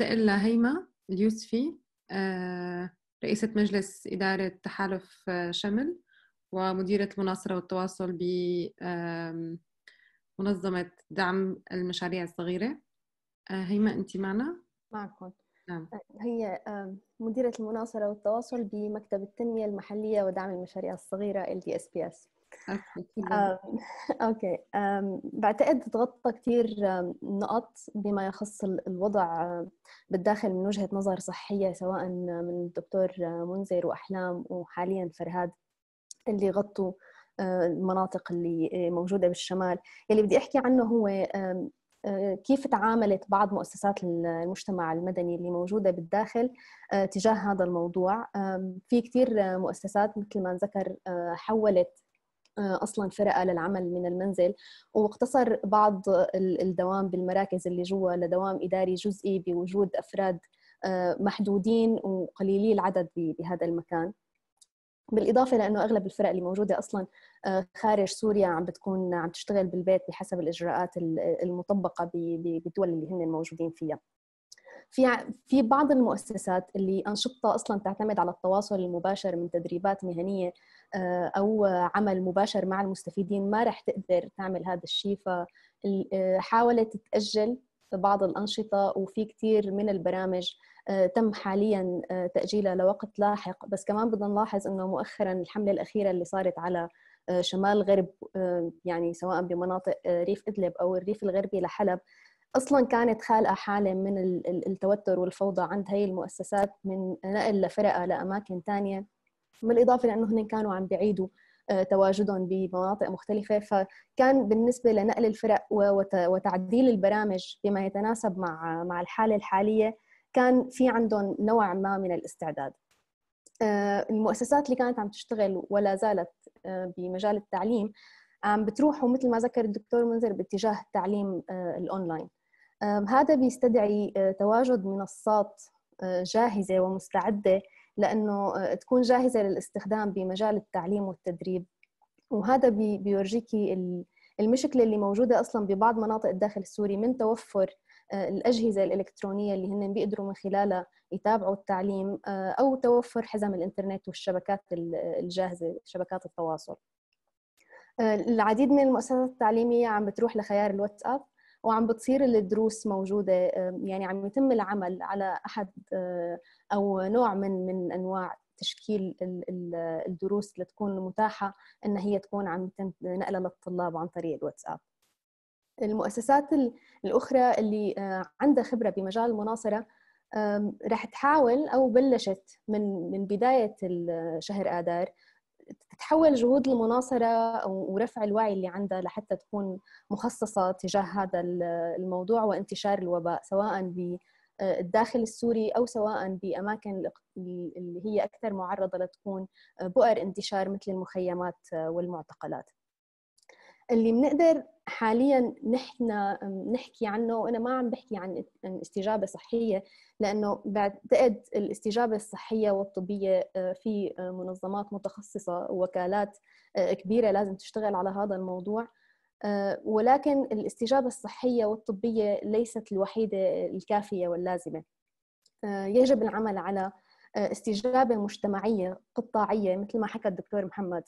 تقل هيما اليوسفي آه، رئيسة مجلس إدارة تحالف آه، شمل ومديرة المناصرة والتواصل بمنظمة دعم المشاريع الصغيرة آه، هيما أنت معنا؟ معكم نعم. هي مديرة المناصرة والتواصل بمكتب التنمية المحلية ودعم المشاريع الصغيرة LDSPS اوكي يعني؟ بعتقد تغطى كثير نقط بما يخص الوضع بالداخل من وجهه نظر صحيه سواء من الدكتور منذر واحلام وحاليا فرهاد اللي غطوا آه، المناطق اللي آه، موجوده بالشمال اللي بدي احكي عنه هو آه، كيف تعاملت بعض مؤسسات المجتمع المدني اللي موجوده بالداخل تجاه هذا الموضوع في كثير مؤسسات مثل ما ذكر حولت آه، اصلا فرقه للعمل من المنزل واقتصر بعض الدوام بالمراكز اللي جوا لدوام اداري جزئي بوجود افراد آه، محدودين وقليلي العدد بهذا المكان بالإضافة لأنه أغلب الفرق اللي موجودة أصلا آه، خارج سوريا عم بتكون عم تشتغل بالبيت بحسب الإجراءات المطبقة بالدول اللي هن موجودين فيها في في بعض المؤسسات اللي أنشطتها أصلا تعتمد على التواصل المباشر من تدريبات مهنية آه، او عمل مباشر مع المستفيدين ما رح تقدر تعمل هذا الشيء فحاولت آه، تاجل بعض الانشطه وفي كثير من البرامج آه، تم حاليا تاجيلها لوقت لاحق بس كمان بدنا نلاحظ انه مؤخرا الحمله الاخيره اللي صارت على شمال غرب يعني سواء بمناطق ريف ادلب او الريف الغربي لحلب اصلا كانت خالقه حاله من التوتر والفوضى عند هي المؤسسات من نقل لفرقها لاماكن ثانيه بالاضافه لانه هن كانوا عم بيعيدوا آه، تواجدهم بمناطق مختلفة فكان بالنسبة لنقل الفرق وتعديل البرامج بما يتناسب مع مع الحالة الحالية كان في عندهم نوع ما من الاستعداد آه، المؤسسات اللي كانت عم تشتغل ولا زالت آه، بمجال التعليم عم بتروحوا مثل ما ذكر الدكتور منذر باتجاه التعليم الأونلاين هذا بيستدعي تواجد منصات جاهزة ومستعدة لانه آه، تكون جاهزه للاستخدام بمجال التعليم والتدريب وهذا بيورجيكي المشكله اللي موجوده اصلا ببعض مناطق الداخل السوري من توفر آه، الاجهزه الالكترونيه اللي هن بيقدروا من خلالها يتابعوا التعليم آه، او توفر حزم الانترنت والشبكات الجاهزه شبكات التواصل العديد من المؤسسات التعليميه عم بتروح لخيار الواتساب وعم بتصير الدروس موجوده يعني عم يتم العمل على احد او نوع من من انواع تشكيل الدروس اللي تكون متاحه ان هي تكون عم يتم نقلها للطلاب عن طريق الواتساب المؤسسات الاخرى اللي آه، عندها خبره بمجال المناصره رح تحاول او بلشت من من بدايه شهر اذار تتحول جهود المناصرة ورفع الوعي اللي عندها لحتى تكون مخصصة تجاه هذا الموضوع وانتشار الوباء سواء آه، الداخل السوري او سواء باماكن اللي هي اكثر معرضه لتكون آه، بؤر انتشار مثل المخيمات آه، والمعتقلات. اللي بنقدر حاليا نحن نحكي عنه وانا ما عم بحكي عن استجابه صحيه لانه بعتقد الاستجابه الصحيه والطبيه في منظمات متخصصه ووكالات كبيره لازم تشتغل على هذا الموضوع آه، ولكن الاستجابة الصحية والطبية ليست الوحيدة الكافية واللازمة آه، يجب العمل على آه، استجابة مجتمعية قطاعية مثل ما حكى الدكتور محمد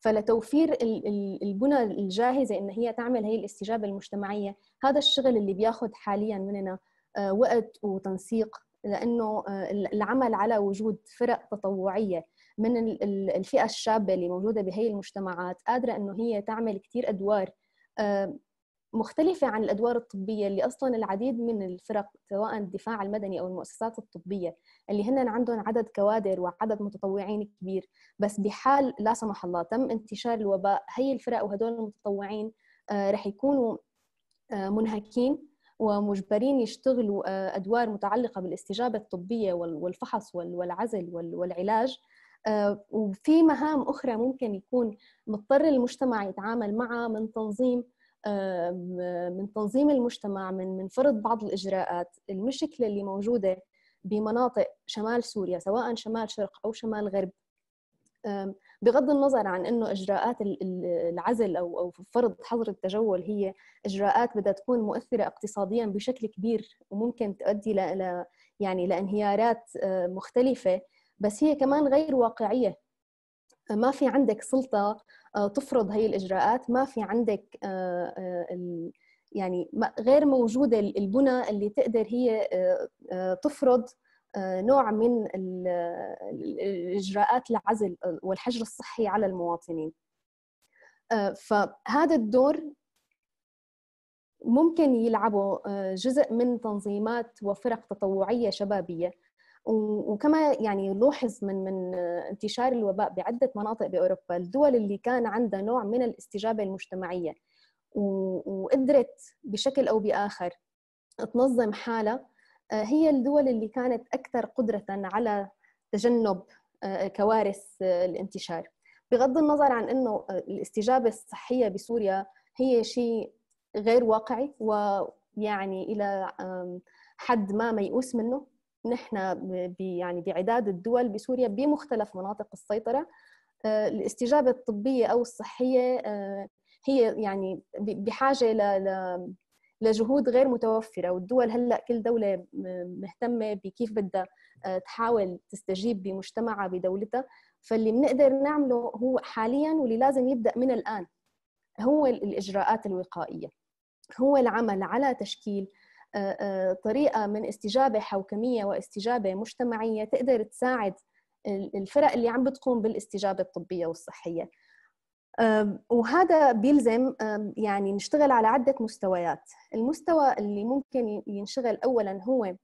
فلتوفير البنى الجاهزة إن هي تعمل هي الاستجابة المجتمعية هذا الشغل اللي بياخد حاليا مننا وقت وتنسيق لانه آه، العمل على وجود فرق تطوعيه من الفئه الشابه اللي موجوده بهي المجتمعات قادره انه هي تعمل كثير ادوار آه، مختلفة عن الأدوار الطبية اللي أصلا العديد من الفرق سواء الدفاع المدني أو المؤسسات الطبية اللي هن عندهم عدد كوادر وعدد متطوعين كبير بس بحال لا سمح الله تم انتشار الوباء هي الفرق وهدول المتطوعين آه، رح يكونوا منهكين ومجبرين يشتغلوا آه، أدوار متعلقة بالاستجابة الطبية والفحص والعزل والعلاج آه، وفي مهام أخرى ممكن يكون مضطر المجتمع يتعامل معها من تنظيم آه، من تنظيم المجتمع من من فرض بعض الإجراءات المشكلة اللي موجودة بمناطق شمال سوريا سواء شمال شرق أو شمال غرب بغض النظر عن انه اجراءات العزل او او فرض حظر التجول هي اجراءات بدها تكون مؤثره اقتصاديا بشكل كبير وممكن تؤدي ل يعني لانهيارات آه، مختلفه بس هي كمان غير واقعيه ما في عندك سلطه آه، تفرض هي الاجراءات ما في عندك آه، يعني غير موجوده البنى اللي تقدر هي تفرض آه، نوع من الاجراءات العزل والحجر الصحي على المواطنين آه، فهذا الدور ممكن يلعبه آه، جزء من تنظيمات وفرق تطوعيه شبابيه وكما يعني لوحظ من من انتشار الوباء بعده مناطق باوروبا الدول اللي كان عندها نوع من الاستجابه المجتمعيه وقدرت بشكل او باخر تنظم حالها آه، هي الدول اللي كانت اكثر قدره على تجنب آه، كوارث آه، الانتشار بغض النظر عن انه الاستجابه الصحيه بسوريا هي شيء غير واقعي ويعني الى حد ما ميؤوس منه نحن يعني بعداد الدول بسوريا بمختلف مناطق السيطره الاستجابه الطبيه او الصحيه هي يعني بحاجه ل لجهود غير متوفره والدول هلا كل دوله مهتمه بكيف بدها آه، تحاول تستجيب بمجتمعها بدولتها فاللي بنقدر نعمله هو حاليا واللي لازم يبدا من الان هو الاجراءات الوقائيه هو العمل على تشكيل آه، آه، طريقه من استجابه حوكميه واستجابه مجتمعيه تقدر تساعد الفرق اللي عم بتقوم بالاستجابه الطبيه والصحيه وهذا بيلزم يعني نشتغل على عدة مستويات المستوى اللي ممكن ينشغل أولا هو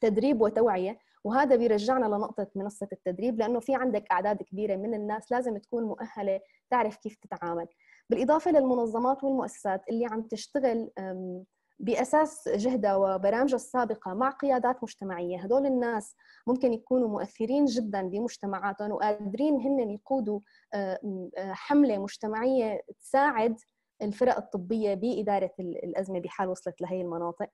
تدريب وتوعية وهذا بيرجعنا لنقطة منصة التدريب لأنه في عندك أعداد كبيرة من الناس لازم تكون مؤهلة تعرف كيف تتعامل بالإضافة للمنظمات والمؤسسات اللي عم تشتغل باساس جهدها وبرامجها السابقه مع قيادات مجتمعيه هدول الناس ممكن يكونوا مؤثرين جدا بمجتمعاتهم وقادرين هن يقودوا آه، آه، حمله مجتمعيه تساعد الفرق الطبيه باداره الازمه بحال وصلت لهي المناطق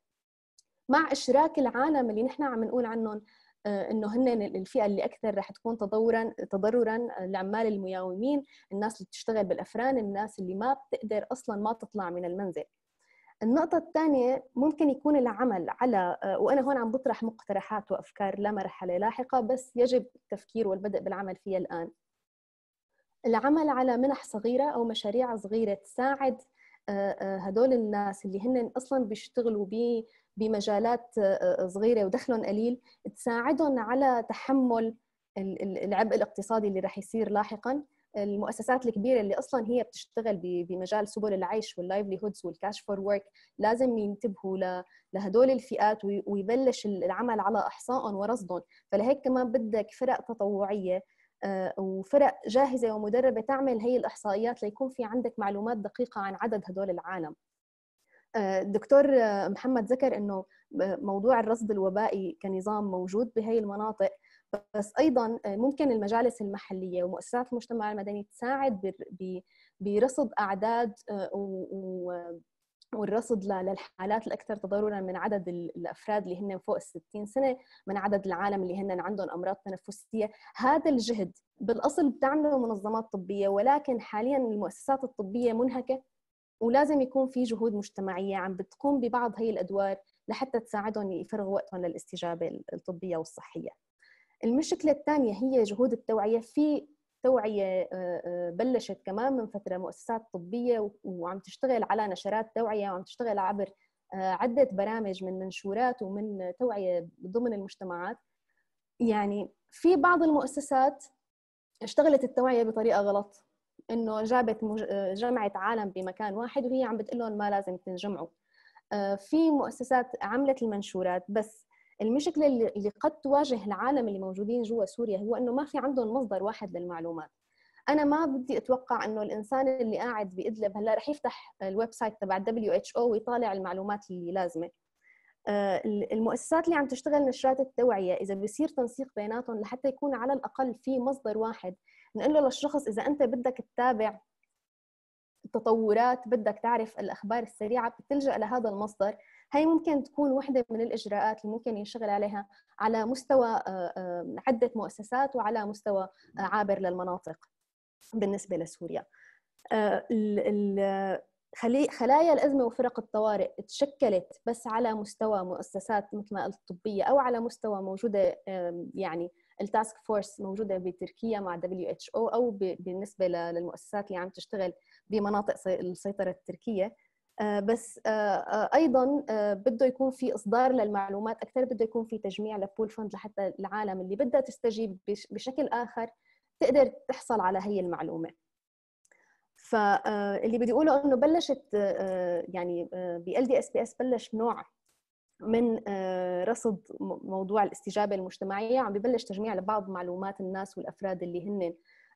مع اشراك العالم اللي نحن عم نقول عنهم آه، انه هن الفئه اللي اكثر رح تكون تضورا تضررا العمال المياومين، الناس اللي بتشتغل بالافران، الناس اللي ما بتقدر اصلا ما تطلع من المنزل، النقطة الثانية ممكن يكون العمل على آه، وأنا هون عم بطرح مقترحات وأفكار لمرحلة لاحقة بس يجب التفكير والبدء بالعمل فيها الآن العمل على منح صغيرة أو مشاريع صغيرة تساعد آه، آه، هدول الناس اللي هن أصلا بيشتغلوا بمجالات صغيرة ودخلهم قليل تساعدهم على تحمل العبء الاقتصادي اللي رح يصير لاحقاً المؤسسات الكبيره اللي اصلا هي بتشتغل بمجال سبل العيش واللايفليهودز والكاش فور ورك لازم ينتبهوا لهدول الفئات ويبلش العمل على احصائهم ورصدهم فلهيك كمان بدك فرق تطوعيه آه، وفرق جاهزه ومدربه تعمل هي الاحصائيات ليكون في عندك معلومات دقيقه عن عدد هدول العالم الدكتور آه، آه، محمد ذكر انه موضوع الرصد الوبائي كنظام موجود بهي المناطق بس ايضا آه، ممكن المجالس المحليه ومؤسسات المجتمع المدني تساعد برصد اعداد آه، والرصد للحالات الاكثر تضررا من عدد الافراد اللي هن فوق ال 60 سنه من عدد العالم اللي هن عندهم امراض تنفسيه هذا الجهد بالاصل بتعمله منظمات طبيه ولكن حاليا المؤسسات الطبيه منهكه ولازم يكون في جهود مجتمعيه عم بتقوم ببعض هي الادوار لحتى تساعدهم يفرغوا وقتهم للاستجابه الطبيه والصحيه المشكله الثانيه هي جهود التوعيه في توعيه آه، آه، بلشت كمان من فتره مؤسسات طبيه وعم تشتغل على نشرات توعيه وعم تشتغل عبر آه، عده برامج من منشورات ومن توعيه ضمن المجتمعات يعني في بعض المؤسسات اشتغلت التوعيه بطريقه غلط انه جابت جمعت عالم بمكان واحد وهي عم بتقول لهم ما لازم تنجمعوا في مؤسسات عملت المنشورات بس المشكله اللي قد تواجه العالم اللي موجودين جوا سوريا هو انه ما في عندهم مصدر واحد للمعلومات انا ما بدي اتوقع انه الانسان اللي قاعد بادلب هلا رح يفتح الويب سايت تبع الدبليو اتش او ويطالع المعلومات اللي لازمه آه، المؤسسات اللي عم تشتغل نشرات التوعيه اذا بصير تنسيق بيناتهم لحتى يكون على الاقل في مصدر واحد نقول له للشخص اذا انت بدك تتابع تطورات بدك تعرف الأخبار السريعة بتلجأ لهذا المصدر هي ممكن تكون وحده من الإجراءات اللي ممكن ينشغل عليها على مستوى آه، آه، عدة مؤسسات وعلى مستوى آه، عابر للمناطق بالنسبة لسوريا خلايا الأزمة وفرق الطوارئ تشكلت بس على مستوى مؤسسات مثل ما قلت طبية أو على مستوى موجودة يعني التاسك فورس موجوده بتركيا مع دبليو اتش او او بالنسبه للمؤسسات اللي عم تشتغل بمناطق السيطره التركيه آه، بس آه، آه، ايضا بده يكون في اصدار للمعلومات اكثر بده يكون في تجميع لبول فند لحتى العالم اللي بدها تستجيب بشكل اخر تقدر تحصل على هي المعلومه فاللي بدي اقوله انه بلشت يعني ب ال دي اس بي اس بلش نوع من آه، رصد موضوع الاستجابة المجتمعية عم ببلش تجميع لبعض معلومات الناس والأفراد اللي هن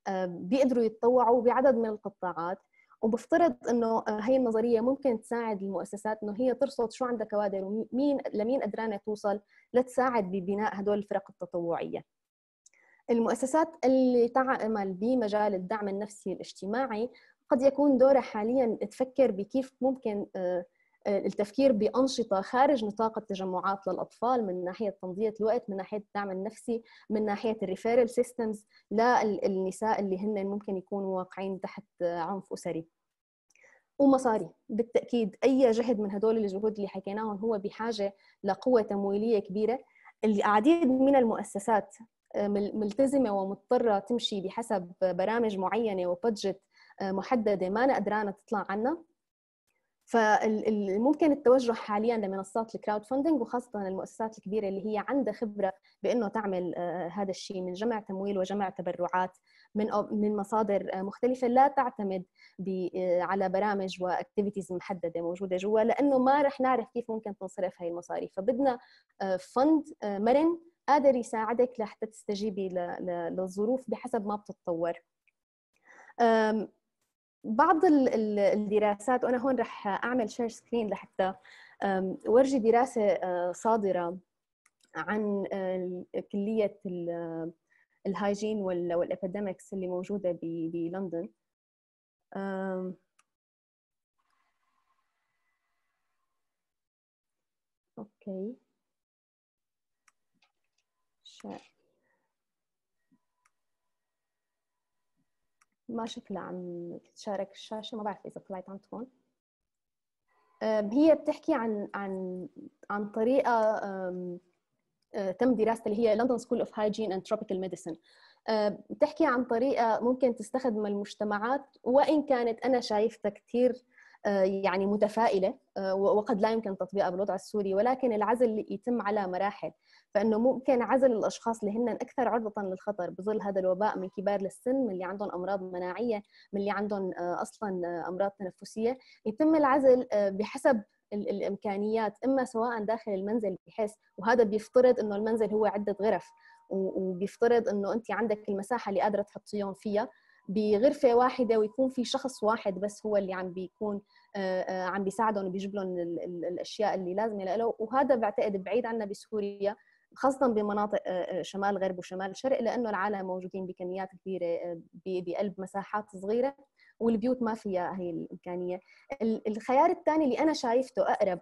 آه، بيقدروا يتطوعوا بعدد من القطاعات وبفترض انه هي آه، النظريه ممكن تساعد المؤسسات انه هي ترصد شو عندها كوادر ومين لمين قدرانه توصل لتساعد ببناء هدول الفرق التطوعيه. المؤسسات اللي تعمل بمجال الدعم النفسي الاجتماعي قد يكون دورها حاليا تفكر بكيف ممكن آه، التفكير بانشطه خارج نطاق التجمعات للاطفال من ناحيه تمضيه الوقت من ناحيه الدعم النفسي من ناحيه الريفيرال سيستمز للنساء اللي هن ممكن يكونوا واقعين تحت عنف اسري ومصاري بالتاكيد اي جهد من هدول الجهود اللي حكيناهم هو بحاجه لقوه تمويليه كبيره العديد من المؤسسات آه، ملتزمه ومضطره تمشي بحسب برامج معينه وبادجت آه، محدده ما قدرانه تطلع عنها فممكن التوجه حاليا لمنصات الكراود فاندنج وخاصه المؤسسات الكبيره اللي هي عندها خبره بانه تعمل آه، هذا الشيء من جمع تمويل وجمع تبرعات من من مصادر آه، مختلفه لا تعتمد آه، على برامج واكتيفيتيز محدده موجوده جوا لانه ما رح نعرف كيف ممكن تنصرف هاي المصاريف فبدنا فند مرن قادر يساعدك لحتى تستجيبي للظروف بحسب ما بتتطور بعض الدراسات وانا هون رح اعمل شير سكرين لحتى ورجي دراسه آه، صادره عن آه، كليه الهايجين آه، والابيديمكس اللي موجوده بلندن اوكي شير ما شكلها عم تشارك الشاشه ما بعرف اذا طلعت عم تكون هي بتحكي عن عن عن طريقه آه، تم دراستها اللي هي لندن سكول اوف هايجين اند تروبيكال ميديسن بتحكي عن طريقه ممكن تستخدم المجتمعات وان كانت انا شايفتها كثير آه، يعني متفائله آه، وقد لا يمكن تطبيقها بالوضع السوري ولكن العزل يتم على مراحل فانه ممكن عزل الاشخاص اللي هن اكثر عرضه للخطر بظل هذا الوباء من كبار للسن من اللي عندهم امراض مناعيه من اللي عندهم آه، اصلا امراض تنفسيه يتم العزل بحسب الامكانيات اما سواء داخل المنزل بحيث وهذا بيفترض انه المنزل هو عده غرف وبيفترض انه انت عندك المساحه اللي قادره تحطيهم فيها بغرفه واحده ويكون في شخص واحد بس هو اللي عم بيكون آه، آه، عم بيساعدهم وبيجيب لهم الاشياء اللي لازمه له وهذا بعتقد بعيد عنا بسوريا خاصة بمناطق آه، شمال غرب وشمال شرق لأنه العالم موجودين بكميات كبيرة بقلب مساحات صغيرة والبيوت ما فيها هي الإمكانية الخيار الثاني اللي أنا شايفته أقرب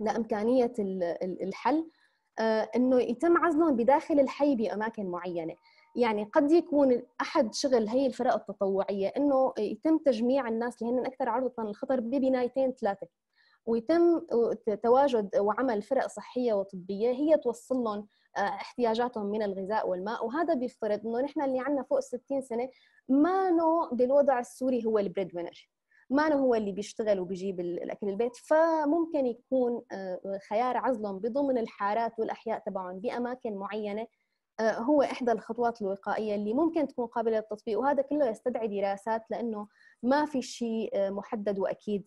لإمكانية الحل أنه يتم عزلهم بداخل الحي بأماكن معينة يعني قد يكون احد شغل هي الفرق التطوعيه انه يتم تجميع الناس اللي هن اكثر عرضه للخطر ببنايتين ثلاثه ويتم تواجد وعمل فرق صحيه وطبيه هي توصل لهم آه، احتياجاتهم من الغذاء والماء وهذا بيفترض انه نحن اللي عندنا فوق 60 سنه ما نو بالوضع السوري هو البريد وينر ما هو اللي بيشتغل وبيجيب الاكل البيت فممكن يكون آه، خيار عزلهم بضمن الحارات والاحياء تبعهم باماكن معينه آه، هو إحدى الخطوات الوقائية اللي ممكن تكون قابلة للتطبيق وهذا كله يستدعي دراسات لأنه ما في شيء آه، محدد وأكيد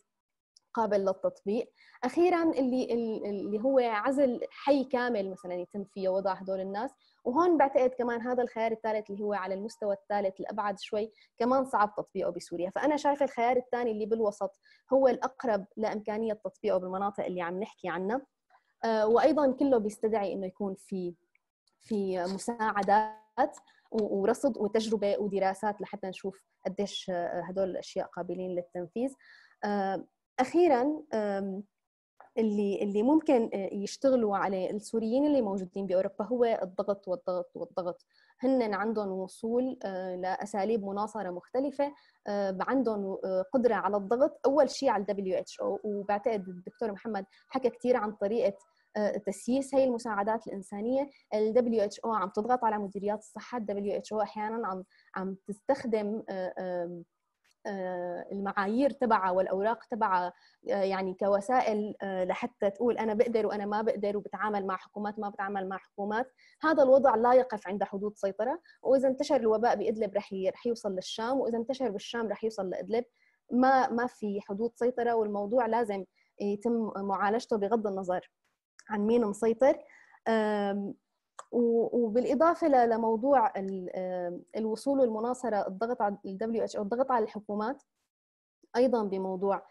قابل للتطبيق اخيرا اللي اللي هو عزل حي كامل مثلا يتم فيه وضع هدول الناس وهون بعتقد كمان هذا الخيار الثالث اللي هو على المستوى الثالث الابعد شوي كمان صعب تطبيقه بسوريا فانا شايفه الخيار الثاني اللي بالوسط هو الاقرب لامكانيه تطبيقه بالمناطق اللي عم نحكي عنها آه، وايضا كله بيستدعي انه يكون في في مساعدات ورصد وتجربه ودراسات لحتى نشوف قديش هدول الاشياء قابلين للتنفيذ آه، اخيرا اللي اللي ممكن آه، يشتغلوا عليه السوريين اللي موجودين باوروبا هو الضغط والضغط والضغط هن عندهم وصول آه، لاساليب مناصره مختلفه عندهم قدره على الضغط اول شيء على الدبليو اتش او وبعتقد الدكتور محمد حكى كثير عن طريقه آه، تسييس هي المساعدات الانسانيه ال WHO عم تضغط على مديريات الصحه ال WHO احيانا عم عم تستخدم آه، آه، المعايير تبعها والاوراق تبعها يعني كوسائل لحتى تقول انا بقدر وانا ما بقدر وبتعامل مع حكومات ما بتعامل مع حكومات هذا الوضع لا يقف عند حدود سيطره واذا انتشر الوباء بادلب رح رح يوصل للشام واذا انتشر بالشام رح يوصل لادلب ما ما في حدود سيطره والموضوع لازم يتم معالجته بغض النظر عن مين مسيطر وبالاضافه لموضوع الوصول والمناصره الضغط على الدبليو اتش او الضغط على الحكومات ايضا بموضوع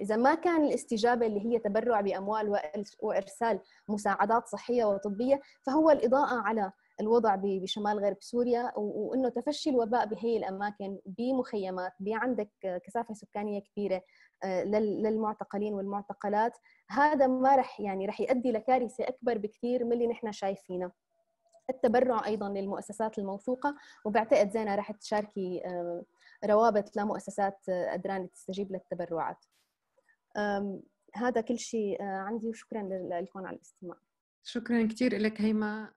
اذا ما كان الاستجابه اللي هي تبرع باموال وارسال مساعدات صحيه وطبيه فهو الاضاءه على الوضع بشمال غرب سوريا وانه تفشي الوباء بهي الاماكن بمخيمات بعندك كثافه سكانيه كبيره آه، للمعتقلين والمعتقلات هذا ما رح يعني رح يؤدي لكارثه اكبر بكثير من اللي نحن شايفينه التبرع ايضا للمؤسسات الموثوقه وبعتقد زينه رح تشاركي آه، روابط لمؤسسات قدران آه، تستجيب للتبرعات هذا كل شيء عندي وشكرا لكم على الاستماع شكرا كثير لك هيما